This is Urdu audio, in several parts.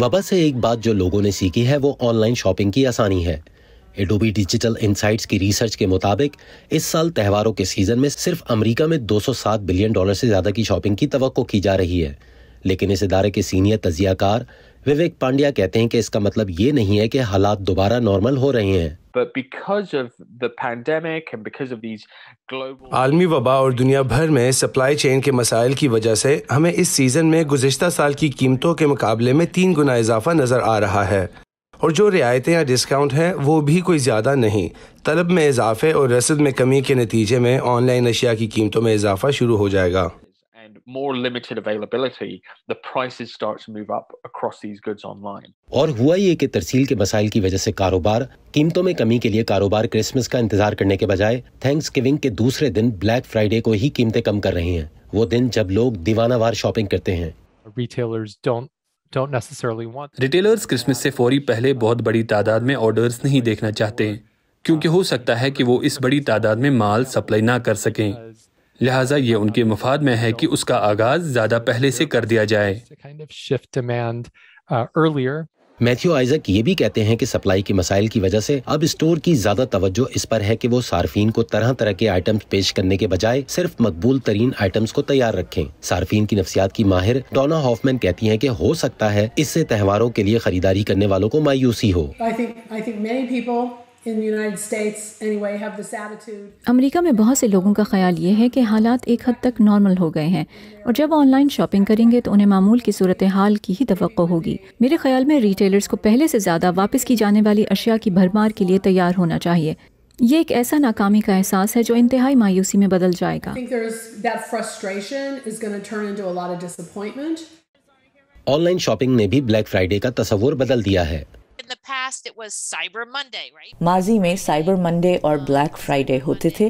وبا سے ایک بات جو لوگوں نے سیکھی ہے وہ آن لائن شاپنگ کی آسانی ہے ایڈوبی ڈیجیٹل انسائٹس کی ریسرچ کے مطابق اس سال تہواروں کے سیزن میں صرف امریکہ میں دو سو سات بلین ڈالر سے زیادہ کی شاپنگ کی توقع کی جا رہی ہے لیکن اس ادارے کے سینئر تجزیہ کار وویک پانڈیا کہتے ہیں کہ اس کا مطلب یہ نہیں ہے کہ حالات دوبارہ نارمل ہو رہے ہیں عالمی وبا اور دنیا بھر میں سپلائی چین کے مسائل کی وجہ سے ہمیں اس سیزن میں گزشتہ سال کی قیمتوں کے مقابلے میں تین گنا اضافہ نظر آ رہا ہے اور جو رعایتیں ڈسکاؤنٹ ہیں وہ بھی کوئی زیادہ نہیں طلب میں اضافے اور رسد میں کمی کے نتیجے میں آن لائن اشیاء کی قیمتوں میں اضافہ شروع ہو جائے گا more limited availability, the prices start to move up across these goods online. اور ہوا یہ ترسیل کے مسائل کی وجہ سے کاروبار قیمتوں میں کمی کے لیے بلیک فرائیڈے کو ہی قیمتیں کم کر رہے ہیں وہ دن جب لوگ دیوانہ کرتے ہیں ریٹیلرز کرسمس سے فوری پہلے بہت بڑی تعداد میں آرڈرز نہیں دیکھنا چاہتے کیونکہ ہو سکتا ہے کہ وہ اس بڑی تعداد میں مال سپلائی نہ کر سکیں لہٰذا یہ ان کے مفاد میں ہے کہ اس کا آغاز زیادہ پہلے سے کر دیا جائے uh, میتھیو آئزک یہ بھی کہتے ہیں کہ سپلائی کے مسائل کی وجہ سے اب اسٹور کی زیادہ توجہ اس پر ہے کہ وہ صارفین کو طرح طرح کے آئٹمز پیش کرنے کے بجائے صرف مقبول ترین آئٹمز کو تیار رکھیں صارفین کی نفسیات کی ماہر ڈونا ہاف کہتی ہیں کہ ہو سکتا ہے اس سے تہواروں کے لیے خریداری کرنے والوں کو مایوسی ہو امریکہ میں بہت سے لوگوں کا خیال یہ ہے کہ حالات ایک حد تک نارمل ہو گئے ہیں اور جب آن لائن شاپنگ کریں گے تو انہیں معمول کی صورت حال کی ہی توقع ہوگی میرے خیال میں ریٹیلرز کو پہلے سے زیادہ واپس کی جانے والی اشیاء کی بھرمار کے لیے تیار ہونا چاہیے یہ ایک ایسا ناکامی کا احساس ہے جو انتہائی مایوسی میں بدل جائے گا آن لائن شاپنگ نے بھی بلیک فرائیڈے کا تصور بدل دیا ہے past it was Cyber Monday, right? ماضی میں سائبر منڈے اور بلیک فرائیڈے ہوتے تھے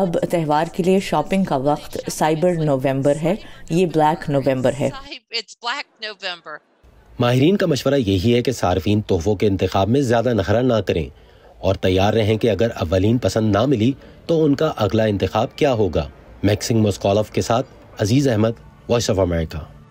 اب تہوار کے لیے شاپنگ کا وقت سائبر نومبر ہے یہ بلیک نومبر ہے ماہرین کا مشورہ یہی ہے کہ صارفین تحفوں کے انتخاب میں زیادہ نخرہ نہ کریں اور تیار رہیں کہ اگر اولین پسند نہ ملی تو ان کا اگلا انتخاب کیا ہوگا میکسنگ مسکولف کے ساتھ Aziz Ahmed Voice of America